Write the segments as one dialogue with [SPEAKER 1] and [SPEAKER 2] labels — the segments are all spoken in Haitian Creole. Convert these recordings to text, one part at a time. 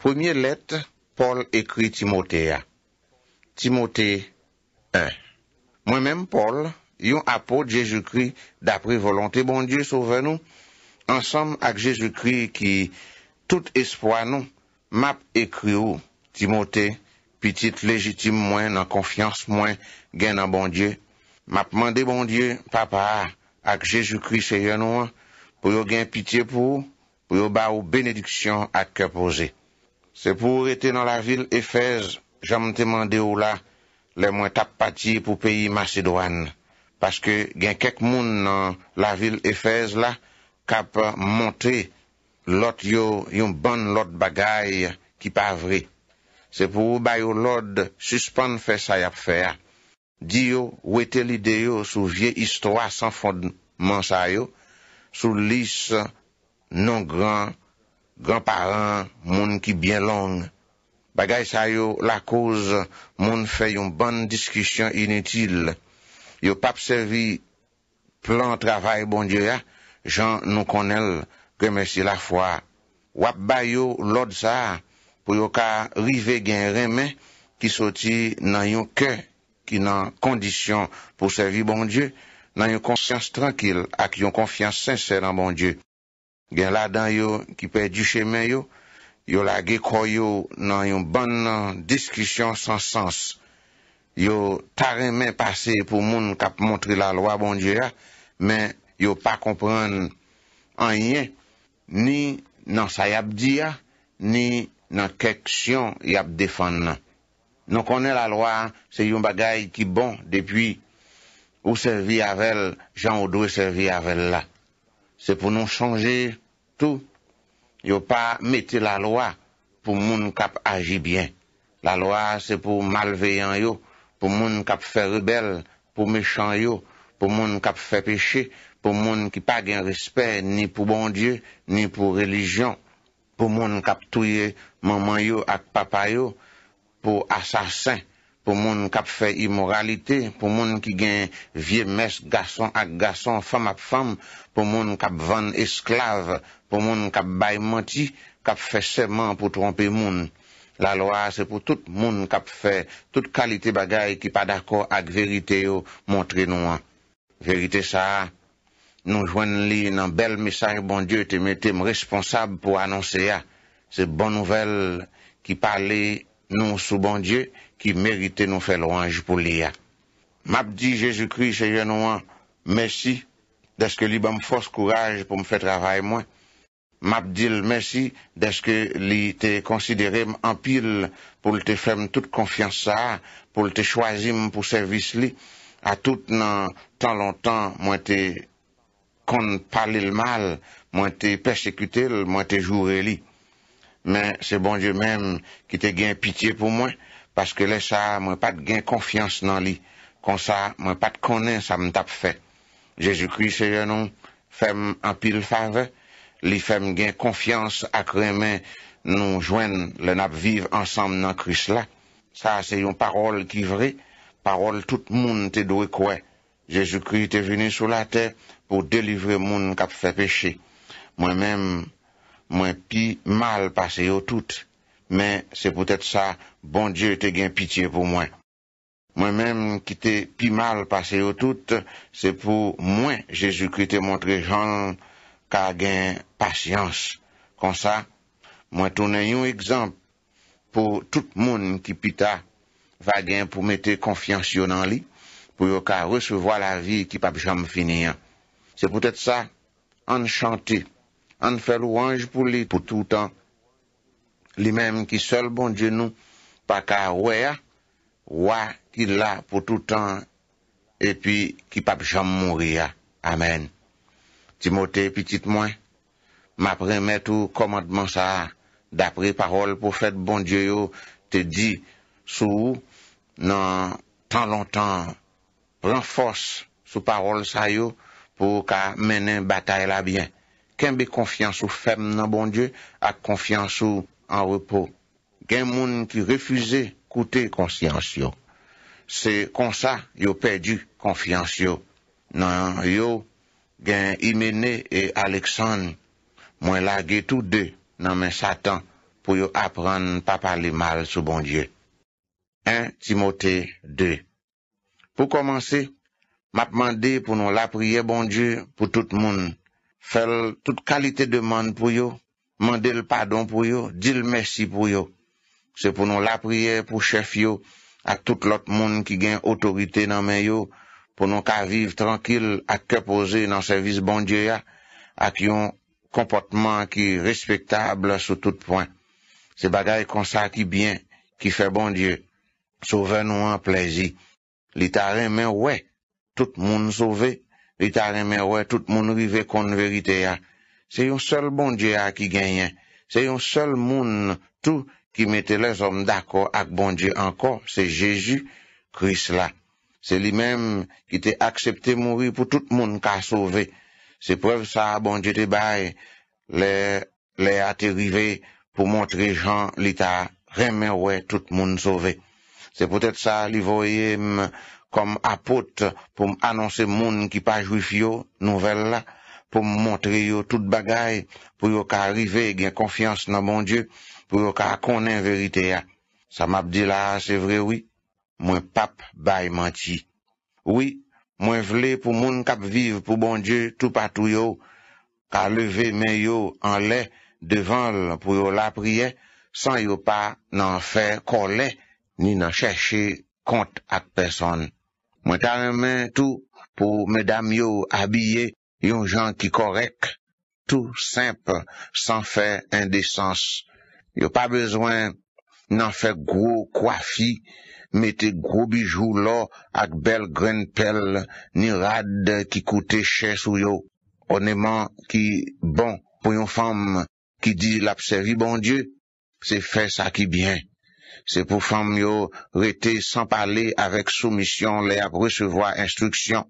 [SPEAKER 1] Premye let, Paul ekri Timote ya. Timote 1. Mwen menm Paul, yon apote Jejoukri dapri volante. Bon die souven nou, ansam ak Jejoukri ki tout espwa nou, map ekri ou, Timote, pitit lejitim mwen nan konfians mwen gen nan bon die. Map mande bon die, papa, ak Jejoukri seye nou, pou yo gen piti pou, pou yo ba ou benediksyon ak kepoze. Se pou ou ete nan la vil Efez, jom te mande ou la, le mwen tap pati pou peyi Macedoan. Paske gen kek moun nan la vil Efez la, kap monte lot yo yon ban lot bagay ki pa vre. Se pou ou bayo lot suspon fesay ap fea. Diyo ou ete lide yo sou vie istwa san fond monsay yo, sou lis non gran, Granparen, moun ki byen long. Bagay sa yo la koz, moun fe yon ban diskisyon inutil. Yo pap servi plan travay bon die ya, jan nou konel ke mesi la fwa. Wap bayo lod sa, pou yo ka rive gen reme ki soti nan yon ke, ki nan kondisyon pou servi bon die, nan yon konsyans trankele ak yon konsyans sensel an bon die. gen la dan yo ki pe di che men yo, yo la ge kroyo nan yon ban nan diskisyon san sens. Yo tare men pase pou moun kap montri la lwa bon diya, men yo pa kompren an yen, ni nan sa yap diya, ni nan keksyon yap defan nan. Non konen la lwa, se yon bagay ki bon depi ou se vi avel, jan ou do se vi avel la. Se pou nou chanje tou, yo pa mette la loa pou moun kap aji byen. La loa se pou malveyan yo, pou moun kap fe rebel, pou mechan yo, pou moun kap fe peche, pou moun ki pa gen respe ni pou bon die, ni pou religion, pou moun kap touye maman yo ak papa yo, pou asasen yo. pou moun kap fè imoralite, pou moun ki gen vie mesk gason ak gason fam ap fam, pou moun kap van esklav, pou moun kap baymanti, kap fè seman pou trompe moun. La loa se pou tout moun kap fè, tout kalite bagay ki pa d'akor ak verite yo montre nou an. Verite sa, nou jwen li nan bel mesaj bon dieu te metem responsab pou anonse ya. Se bon nouvel ki pale nou sou bon dieu, ki merite nou fe louanj pou li a. Mabdi Jezoukri se jenouan, mesi, deske li ba m fos kouraj pou m fe travay mwen. Mabdi l mesi, deske li te konsidere m anpil, pou l te fem tout konfiansa, pou l te chwazi m pou servis li, a tout nan tan lontan mwen te kon palil mal, mwen te persekutil, mwen te joure li. Men se bonje men, ki te gen piti pou mwen, paske le sa mwen pat gen konfians nan li, kon sa mwen pat konen sa mwen tap fe. Jezu kri se jenon, fem apil fave, li fem gen konfians akremen nou jwen le nap viv ansam nan kri sla. Sa se yon parol ki vre, parol tout moun te do e kwe. Jezu kri te veni sou la ter pou delivre moun kap fe peche. Mwen men, mwen pi mal pase yo toute. Men, se pou tèt sa, bon Dieu te gen pitiè pou mwen. Mwen menm ki te pi mal pase yo tout, se pou mwen Jezoukri te montre jan ka gen pasyans. Kon sa, mwen tonen yon egzamp pou tout moun ki pita va gen pou mete konfians yo nan li, pou yo ka resevo la vi ki pa bicham finyen. Se pou tèt sa, an chante, an fè louanj pou li pou tout an Li menm ki sol bon die nou pa ka wè ya, wè ki la pou toutan e pi ki pa bi jom moun rè ya. Amen. Timote, pitit mwen, ma premet ou komadman sa, dapre parol pou fèt bon die yo te di sou ou, nan tan lontan renfos sou parol sa yo pou ka menen batay la byen. Ken be konfians ou fem nan bon die ak konfians ou... an repo gen moun ki refuze koute konsyans yo. Se konsa yo perdi konfians yo. Nan yo gen Imeni e Aleksani mwen lage tout de nan men satan pou yo apran pa pali mal sou bon die. 1 Timote 2 Pou komanse, mapman de pou nou la priye bon die pou tout moun fel tout kalite de man pou yo mande l'pardon pou yo, di l'mersi pou yo. Se pou nou la priye pou chef yo, ak tout l'ot moun ki gen otorite nan men yo, pou nou ka vive tranquil ak kepoze nan servis bon Diyo ya, ak yon kompotman ki respektable sou tout point. Se bagay konsa ki bien, ki fe bon Diyo, souve nou an plezi. Li tarren men we, tout moun souve, li tarren men we, tout moun rive kon verite ya, Se yon sel bon Dje a ki genyen. Se yon sel moun tou ki mette les om d'akor ak bon Dje ankor, se Jejou kris la. Se li menm ki te aksepte mouri pou tout moun ka sove. Se prev sa, bon Dje te bay, le a te rive pou montre jan li ta reme wè tout moun sove. Se potet sa li voye m kom apote pou m annonse moun ki pa jwifyo nouvel la. pou mwontre yo tout bagay, pou yo ka rive gen konfians nan bon Diyo, pou yo ka konen verite ya. Sa mabdi la, se vre wii, mwen pap bay manchi. Wii, mwen vle pou moun kap viv pou bon Diyo, tou patou yo, ka leve men yo an le, devan pou yo la priye, san yo pa nan fe kon le, ni nan cheshe kont ak person. Mwen tan men tou pou men dam yo abye, Yon jan ki korek, tout semp, san fe indesans. Yo pa bezwen nan fe gro kwa fi, mette gro bijou lo ak bel gren pel ni rad ki koute ches ou yo. Oneman ki bon pou yon fam ki di la psevi bon die, se fe sa ki bien. Se pou fam yo rete san pale avek soumisyon le ak resevoa instruksyon.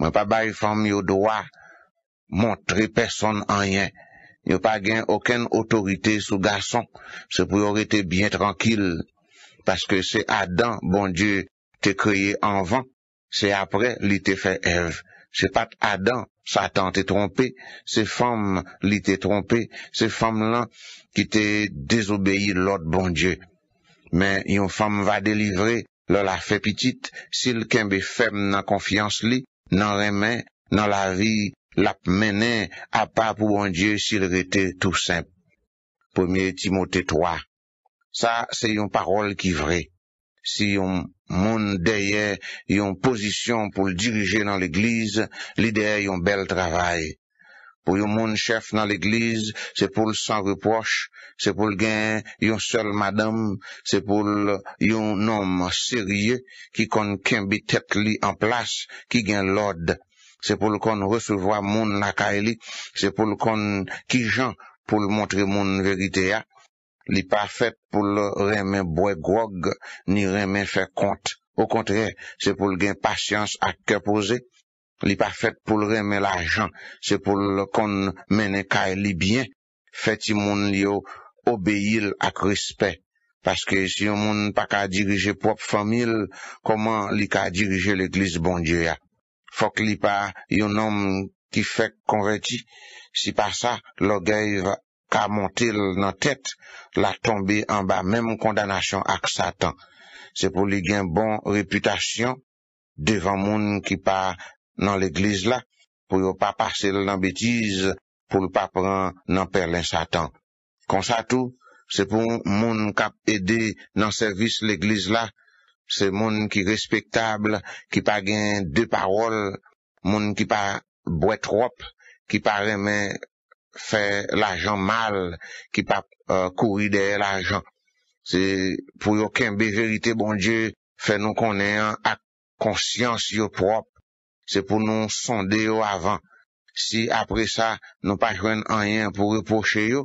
[SPEAKER 1] Mwen pa bay fèm yo doa montre person an yen. Yo pa gen oken otorite sou gason. Se pou yo rete bien tranquil. Paske se Adam, bon dieu, te kreye anvan, se apre li te fè Ev. Se pat Adam, Satan te trompe, se fèm li te trompe, se fèm lan ki te dezobèye lòt bon dieu. Men yon fèm va delivre lò la fè pitit, sil ken be fèm nan konfians li, nan remen, nan la la lap à pour pour bon Dieu sil était tout simple. 1 Timothée 3 Ça c'est une parole qui vrait. Si yon monde deye yon position pour le diriger dans l'Église, l'idée a un bel travail. pou yon moun chef nan l'eglize, se pou l'san reproche, se pou l'gen yon sol madame, se pou l'yon nom serye, ki kon kembi tet li an plas, ki gen lode. Se pou l'kon resevwa moun laka li, se pou l'kon ki jan pou l'montre moun veritea, li pafet pou l remen bwe gwoge, ni remen fe kont. Ou kontre, se pou l gen pasyans ak kepoze, Li pa fet pou reme la jan, se pou kon mene kay e libyen, fet yon moun li yo obeye ak rispe. Paske si yon moun pa ka dirije pop famil, koman li ka dirije l'Eglise bondye ya. Fok li pa yon nom ki fet kon reti, si pa sa, lo gey ka montel nan tet, la tombe an ba, men moun kondanasyon ak satan. nan l'Eglise la, pou yo pa pase l nan betize, pou yo pa pran nan per l'insatan. Kon sa tou, se pou moun kap ede nan servis l'Eglise la, se moun ki respektable, ki pa gen de parol, moun ki pa boetrop, ki pa remen fe l'ajan mal, ki pa euh, kouri de l'ajan. Se pou yo kembe verite bon Dje, fe nou konen ak konsyans yo prop, Se pou nou sonde yo avan. Si apre sa nou pa chwen anyen pou repoche yo,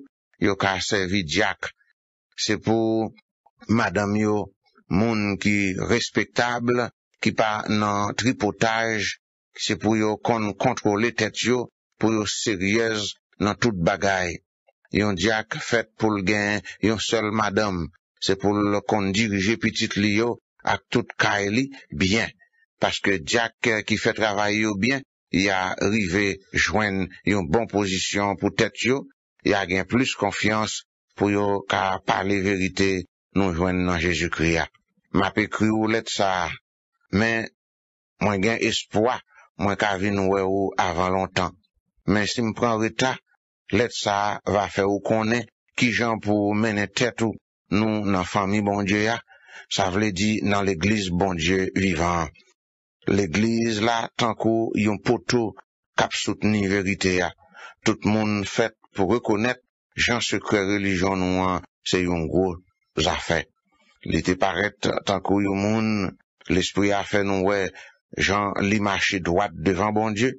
[SPEAKER 1] yo ka sevi diak. Se pou madame yo, moun ki respetable, ki pa nan tripotaj, se pou yo kon kontrole tet yo, pou yo seryez nan tout bagay. Yon diak fet pou lgen yon sel madame. Se pou lkon dirije pitit li yo, ak tout ka li, biyen. paske diak euh, ki fe travaye yo bien, ya rive jwen yon bon pozisyon pou tèt yo, ya gen plus konfians pou yo ka pale verite nou jwen nan Jezu kriya. Ma pe kriyo let sa, men mwen gen espoa mwen ka vi nou we ou avan lontan. Men si m pren reta, let sa va fe ou konen ki jan pou mene tèt ou nou nan fami bon Dje ya, sa vle di nan l'eglis bon Dje vivan. L'eglize la, tankou yon poto kap soutni verite ya, tout moun fèt pou rekounèt jan se kre religyon ouan se yon gro zafè. Li te paret, tankou yon moun, l'espri a fè nou wè, jan li mâche dwat devan bon Diyo,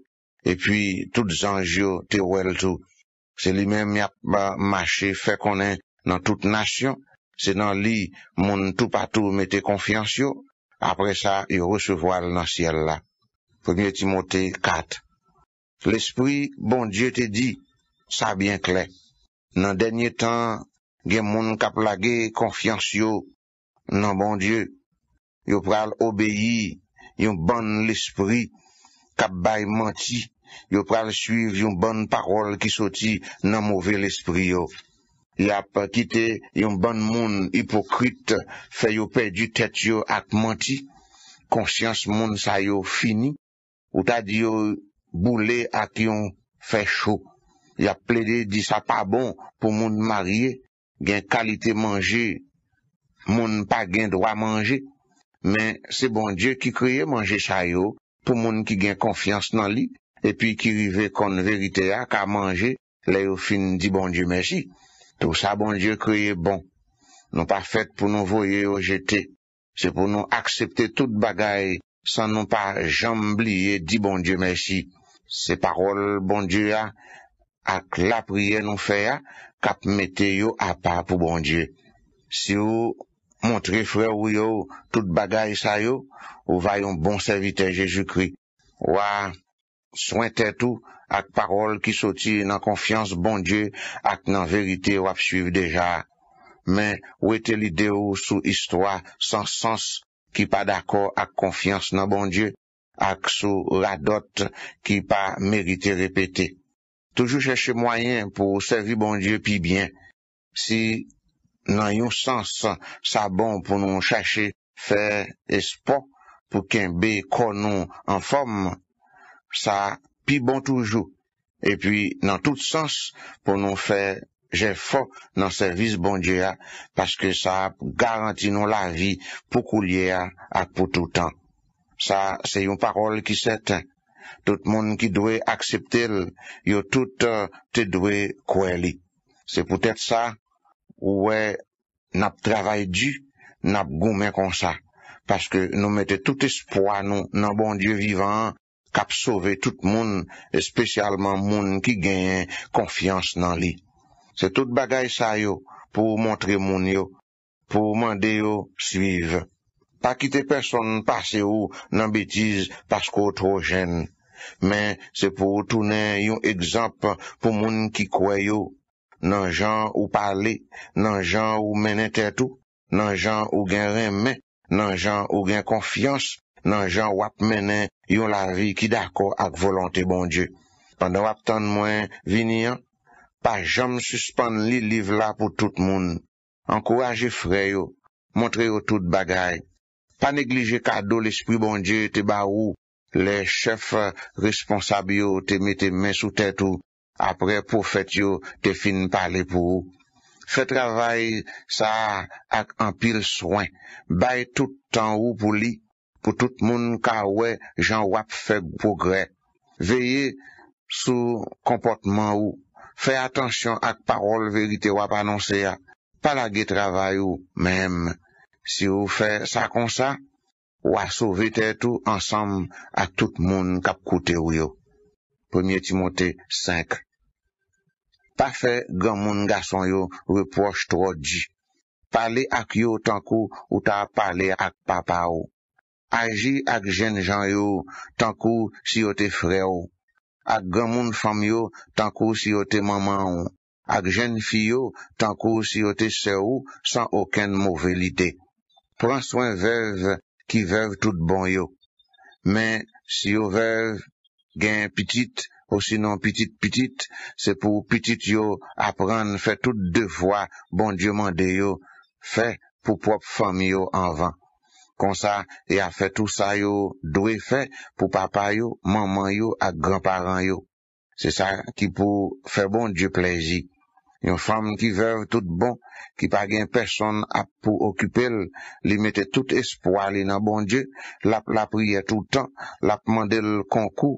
[SPEAKER 1] epi tout zanjyo te wèl tou. Se li mè mè mâche fè konè nan tout nasyon, se nan li moun tou patou mète konfiansyon, apre sa, yo recevo al nan siel la. Premier Timote 4 L'esprit, bon dieu te di, sa bien kle. Nan denye tan, gen moun kap lage konfians yo. Nan bon dieu, yo pral obeyi yon bon l'esprit kap bay manti. Yo pral suiv yon bon parol ki soti nan mouvel esprit yo. ya pa kite yon ban moun hipokrite fe yo pe di tet yo ak manti, konsyans moun sa yo fini, ou ta di yo boule ak yon fe chou, ya ple de di sa pa bon pou moun marye, gen kalite manje, moun pa gen dwa manje, men se bon Diyo ki kriye manje sa yo, pou moun ki gen konfians nan li, e pi ki vive kon verite ak a manje, le yo fin di bon Diyo menji, Tout sa bon dieu kriye bon, nou pa fet pou nou voye yo jete. Se pou nou aksepte tout bagay, san nou pa jambliye di bon dieu mersi. Se parol bon dieu a, ak la priye nou feya, kap mette yo apapou bon dieu. Si ou montre frè ou yo tout bagay sa yo, ou vayon bon servite jesu kri. Ou a. Swen tè tou ak parol ki soti nan konfians bon die ak nan verite wap suiv deja. Men, wè te lide ou sou istwa san sens ki pa dakor ak konfians nan bon die ak sou radot ki pa merite repete. Toujou chèche mwayen pou servi bon die pi byen. Si nan yon sens sa bon pou nou chèche fè espon pou ken be konon an fòm, ça pi bon toujours. Et puis, dans tout sens, pour nous faire, j'ai fort dans le service bon Dieu, parce que ça garantit nous la vie pour coulier à pour tout temps. Ça, c'est une parole qui s'éteint. Tout le monde qui doit accepter, yo tout euh, te doit croire. C'est peut-être ça, ouais, n'a travail dû, n'a gommé comme ça. Parce que nous mettez tout espoir, nous, dans bon Dieu vivant, Kap sove tout moun, Espesyalman moun ki gen yon konfians nan li. Se tout bagay sa yo, Pou moun tre moun yo, Pou moun deyo, Suiv. Pa kite person n'pase yo nan betiz, Pasko tro jen. Men, se pou tounen yon egzamp Pou moun ki kwe yo. Nan jan ou pale, Nan jan ou menen tetou, Nan jan ou gen remen, Nan jan ou gen konfians, nan jan wap menen yon la ri ki d'akor ak volante bon Dje. Pandan wap tan mwen vinian, pa jom suspande li liv la pou tout moun. Ankoraje freyo, montreyo tout bagay. Pa neglije kado l'espri bon Dje te ba ou, le chef responsabio te mete men sou tèt ou, apre pou fèt yo te fin pale pou ou. Fè travay sa ak anpil swen, bay tout tan ou pou li, pou tout moun ka wè jan wap fèk pogre. Veye sou komportman ou, fè atensyon ak parol verite wap anonsè ya, pala ge travay ou, mèm, si ou fè sa kon sa, wap souve tè tou ansam ak tout moun kap koute ou yo. Premier Timote 5 Pa fè gè moun gason yo, wè proj to wò di. Pali ak yo tankou ou ta pali ak papa ou. Aji ak jen jan yo, tankou si yo te fre ou. Ak gamoun fam yo, tankou si yo te maman ou. Ak jen fiyo, tankou si yo te se ou, san oken mouvel ide. Pran swen vev ki vev tout bon yo. Men si yo vev gen pitit ou sinon pitit pitit, se pou pitit yo apran fè tout devwa bon die mande yo, fè pou pop fam yo anvan. Kon sa, e a fe tout sa yo do e fe pou papa yo, maman yo, ak granparen yo. Se sa ki pou fe bon dje plezi. Yon fam ki ver tout bon, ki pa gen person ap pou okupel, li mette tout espo ali nan bon dje, lap la priye toutan, lap mande l konkou,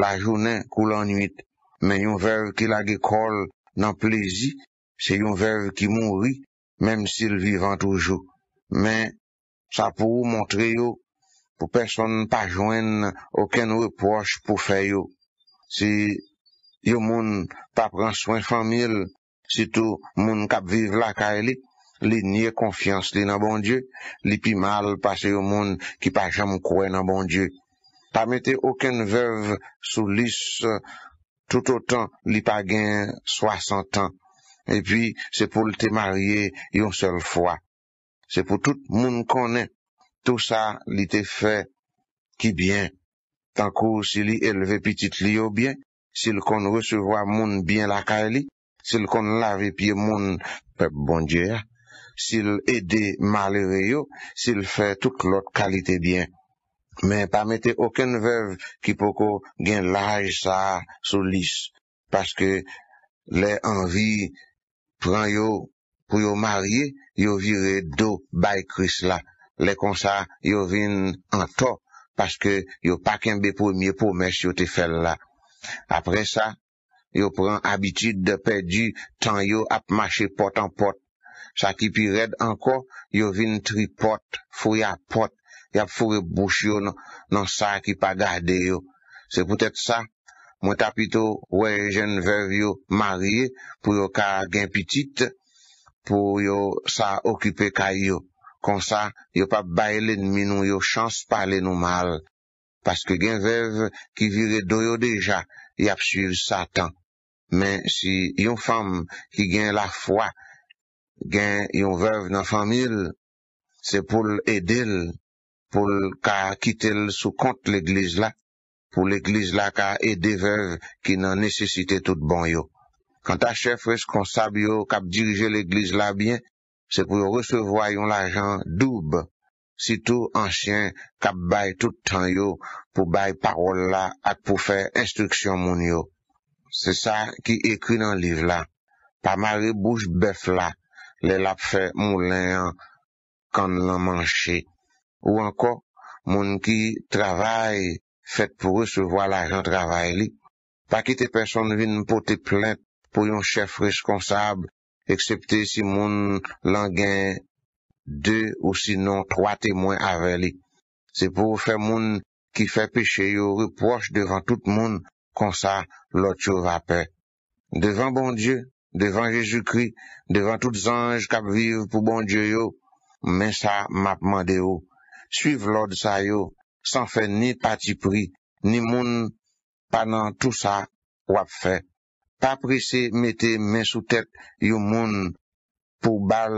[SPEAKER 1] la jounen kou lan nuit. Men yon ver ki la ge kol nan plezi, se yon ver ki mounri, menm sil vivan toujou. Sa pou ou montre yo, pou person pa jwen oken reproche pou fè yo. Si yo moun pa pran swen famil, si tou moun kap viv la ka e li, li nye konfians li nan bon die, li pi mal pa se yo moun ki pa jam kwen nan bon die. Pa mette oken vev sou lis tout o tan li pa gen 60 an. E pi se pou lte marye yon sel fwa. Se pou tout moun konen, tout sa li te fe ki byen. Tan kou si li elve pitit li yo byen, si li kon recevo a moun byen la ka li, si li kon lave piye moun pep bondye ya, si li ede malere yo, si li fe tout lot kalite byen. Men pamete oken vev ki poko gen laj sa solis. Paske le anvi pran yo pou yo mariye, yo vire do bay kris la. Lè kon sa, yo vin an to, paske yo pa kenbe pou miye pou mes yo te fel la. Apre sa, yo pren abitid de pe di, tan yo ap mache pot an pot. Sa ki pi red anko, yo vin tri pot, fou ya pot, ya fou re bouch yo nan sa ki pa gade yo. Se pou tèk sa, mwen tapito wè jen ver yo mariye, pou yo ka gen pitit, pou yo sa okipe ka yo. Kon sa, yo pa baye lè nminou, yo chans pa lè nou mal. Paske gen vev ki vire do yo deja, yap suye satan. Men si yon fam ki gen la fwa, gen yon vev nan famil, se pou lè edel, pou lè ka kite lè sou kont l'eglise la, pou l'eglise la ka ede vev ki nan nesesite tout bon yo. Kant a chef res kon sab yo kap dirije l'eglis la bien, se pou yo resevoy yon la jan doub, sitou ansyen kap bay toutan yo pou bay parol la ak pou fè instruksyon moun yo. Se sa ki ekri nan liv la, pa mare bouj bef la, le lap fè moun len yon kan nan manche. Ou anko, moun ki travay fèt pou resevoy la jan travay li, pa ki te person vin pou te plent, pou yon chef reskonsab, eksepte si moun langen de ou sinon troa temwen aveli. Se pou fè moun ki fè peche yo reproche devan tout moun konsa lot yo vapè. Devan bon Diyo, devan Jejoukri, devan tout zanj kap viv pou bon Diyo yo, men sa mapman de yo. Suiv lòd sa yo, san fè ni pati pri, ni moun panan tout sa wap fè. pa prisè metè men sou tèt yon moun pou bal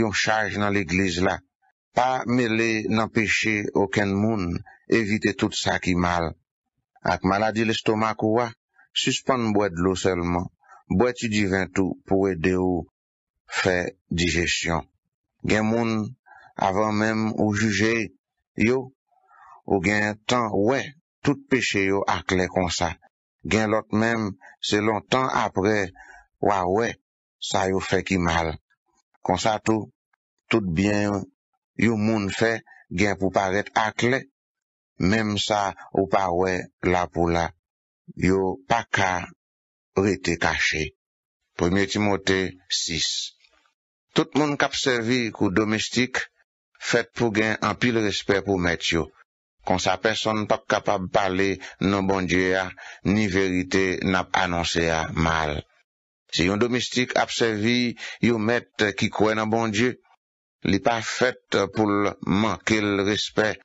[SPEAKER 1] yon chaj nan l'egliz la, pa mele nan peche okèn moun evite tout sa ki mal. Ak maladi l'estomak ou wè, suspend mbwèd lo selman, mbwèd yi divèn tou pou edè ou fè dijesyon. Gen moun avan mèm ou juje yo ou gen tan wè tout peche yo ak lè konsa, gen lot menm se lontan apre, wawè, sa yo fè ki mal. Konsa tou, tout bien yo moun fè gen pou paret akle, menm sa ou pa wè la pou la, yo pa ka rete kache. Premier Timote 6 Tout moun kap servi kou domestik fèt pou gen anpil respè pou met yo. kon sa peson pa kapab pale nan bon die a, ni verite nap anonse a mal. Se yon domestik ap sevi, yon met ki kwe nan bon die, li pa fet pou l manke l respet,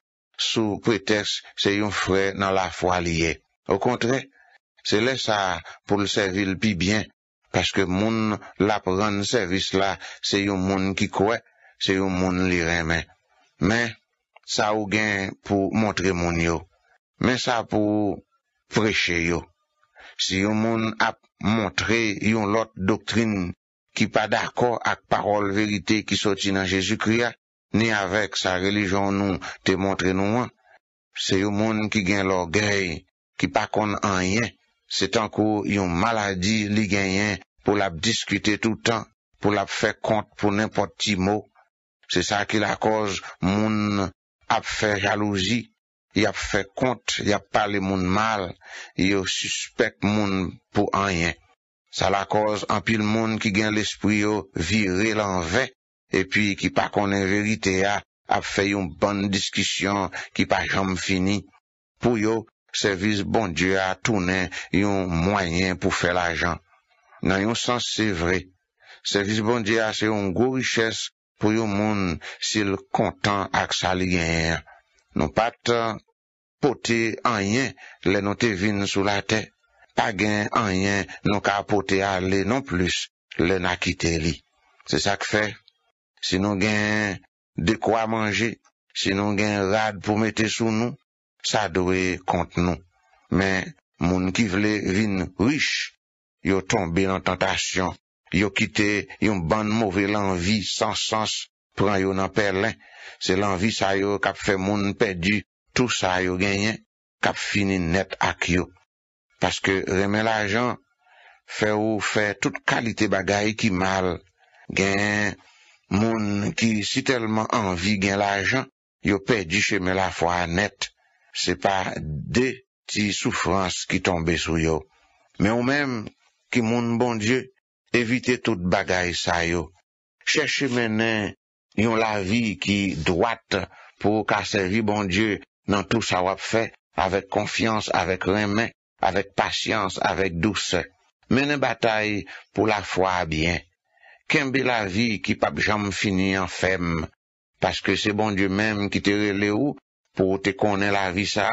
[SPEAKER 1] sou pretex se yon fwe nan la fwa liye. Au kontre, se le sa pou l sevi l pi bien, paske moun la pran servis la, se yon moun ki kwe, se yon moun li reme. Men, sa ou gen pou montre moun yo. Men sa pou preche yo. Se yon moun ap montre yon lot doktrine ki pa d'akor ak parol verite ki soti nan Jezu kria, ni avek sa relijon nou te montre nou an, se yon moun ki gen lor grey, ki pa kon an yen, se tanko yon maladi li gen yen pou lap diskute toutan, pou lap fek kont pou nimpot ti mou. ap fè jalouzi, y ap fè kont, y ap pale moun mal, y ou suspek moun pou anyen. Sa la koz, anpil moun ki gen l'espri yo viril anve, epi ki pa konen verite ya, ap fè yon bon diskisyon ki pa jam fini. Pou yo, servis bon diya tounen yon mwanyen pou fè la jan. Nan yon sens se vre, servis bon diya se yon gwo richesk pou yo moun sil kontan ak sa li genyer. Nou pat euh, pote anyen le nou te vin sou la te. Pa gen anyen nou ka pote ale non plus le nakite li. Se sa k fe, si nou gen dekwa manje, si nou gen rad pou mete sou nou, sa do e kont nou. Men moun ki vle vin rich, yo tombe nan tentasyon. yo kite yon ban mouve lanvi san sans pran yo nan perlen, se lanvi sa yo kap fe moun pedi tou sa yo genyen, kap fini net ak yo. Paske remen la jan, fe ou fe tout kalite bagay ki mal, gen moun ki si telman anvi gen la jan, yo pedi che men la fwa net, se pa de ti soufrans ki tombe sou yo. Men ou men ki moun bon die, Evite tout bagay sa yo. Cheche menen yon la vi ki dwat pou ka servi bon Diyo nan tout sa wap fe avek konfians, avek remen, avek pasyans, avek dous. Menen batay pou la fwa bien. Kembe la vi ki pap jam fini an fem. Paske se bon Diyo menm ki te rele ou pou te konen la vi sa,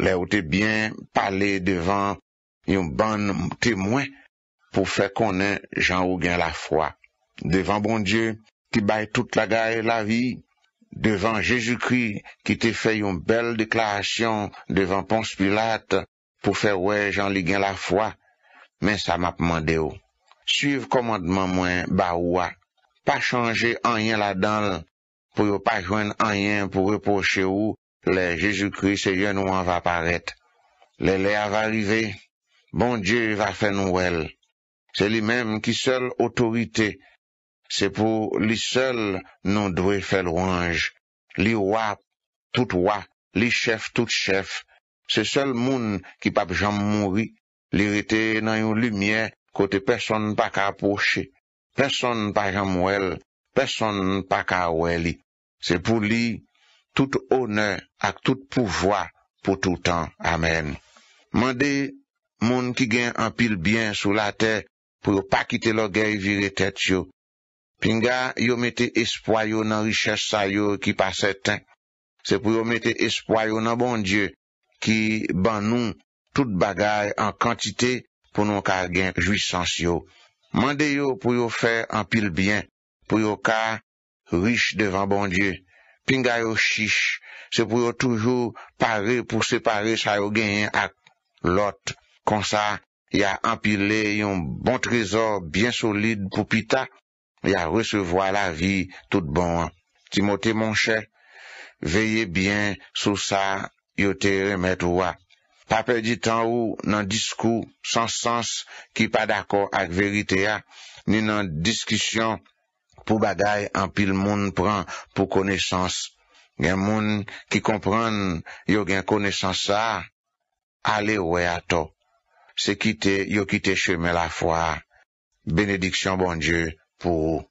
[SPEAKER 1] le ou te bien pale devan yon ban temwen pour faire connaître Jean huguen la foi. Devant bon Dieu, qui baille toute la gare et la vie, devant Jésus-Christ, qui te fait une belle déclaration devant Ponce Pilate, pour faire ouais Jean gain la foi, mais ça m'a demandé où. commandement moins Baoua, pas changer en rien là-dedans, pour ne pas joindre rien pour reprocher où le Jésus-Christ Seigneur nous en va paraître. Le va arriver, bon Dieu va faire nous Se li menm ki sel otorite, se pou li sel nou dwe fel wange. Li wap, tout wap, li chef, tout chef. Se sel moun ki pap jom mouri, li rete nan yon lumye kote person pa ka aposhe. Person pa jam wel, person pa ka weli. Se pou li tout one ak tout pouvoi pou tout an. Amen. pou yo pa kite lo gen viri tet yo. Pinga, yo mette espoyo nan riches sa yo ki pa seten. Se pou yo mette espoyo nan bon Diyo ki ban nou tout bagay an kantite pou nou kar gen juisans yo. Mande yo pou yo fe an pil bien, pou yo kar riche devan bon Diyo. Pinga yo chiche, se pou yo toujou pare pou separe sa yo genyen ak lot kon sa. Ya empile yon bon trezor Bien solide pou pita Ya resevo a la vi Tout bon an Timote mon chè Veye bien sou sa Yo te remet wwa Pape di tan ou nan diskou San sens ki pa dako ak verite ya ah, Ni nan diskisyon Pou bagay empile moun Pren pou konesans Gen moun ki kompran Yo gen konesans sa Ale wwe ato c'est quitter, yo quitter chemin la foi, bénédiction bon Dieu pour